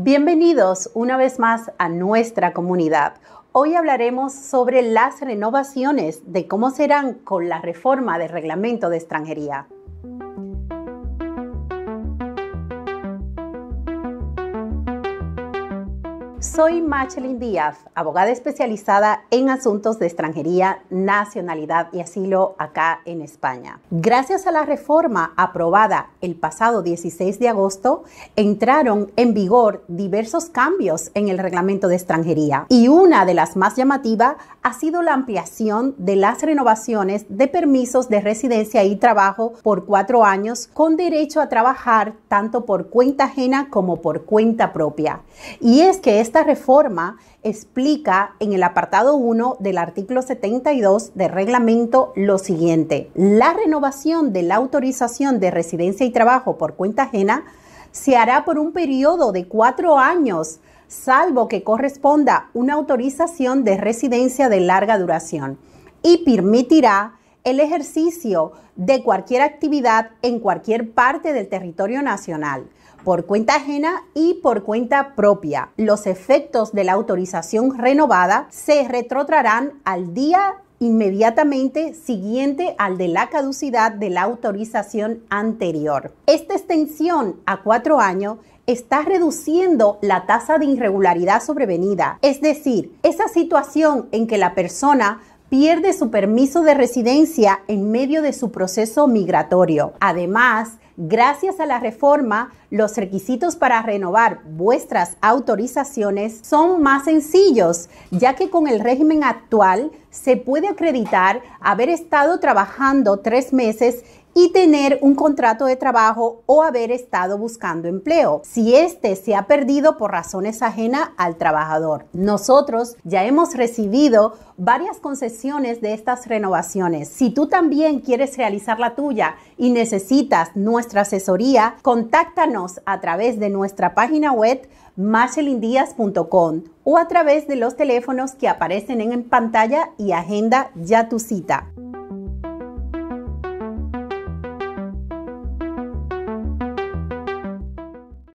Bienvenidos una vez más a nuestra comunidad. Hoy hablaremos sobre las renovaciones de cómo serán con la reforma del reglamento de extranjería. Soy Machelin Díaz, abogada especializada en asuntos de extranjería, nacionalidad y asilo acá en España. Gracias a la reforma aprobada el pasado 16 de agosto, entraron en vigor diversos cambios en el reglamento de extranjería y una de las más llamativas ha sido la ampliación de las renovaciones de permisos de residencia y trabajo por cuatro años con derecho a trabajar tanto por cuenta ajena como por cuenta propia. Y es que es esta reforma explica en el apartado 1 del artículo 72 del reglamento lo siguiente. La renovación de la autorización de residencia y trabajo por cuenta ajena se hará por un periodo de cuatro años, salvo que corresponda una autorización de residencia de larga duración y permitirá el ejercicio de cualquier actividad en cualquier parte del territorio nacional, por cuenta ajena y por cuenta propia. Los efectos de la autorización renovada se retrotrarán al día inmediatamente siguiente al de la caducidad de la autorización anterior. Esta extensión a cuatro años está reduciendo la tasa de irregularidad sobrevenida, es decir, esa situación en que la persona pierde su permiso de residencia en medio de su proceso migratorio. Además, gracias a la reforma, los requisitos para renovar vuestras autorizaciones son más sencillos, ya que con el régimen actual se puede acreditar haber estado trabajando tres meses y tener un contrato de trabajo o haber estado buscando empleo, si éste se ha perdido por razones ajena al trabajador. Nosotros ya hemos recibido varias concesiones de estas renovaciones. Si tú también quieres realizar la tuya y necesitas nuestra asesoría, contáctanos a través de nuestra página web marcelindias.com o a través de los teléfonos que aparecen en pantalla y agenda ya tu cita.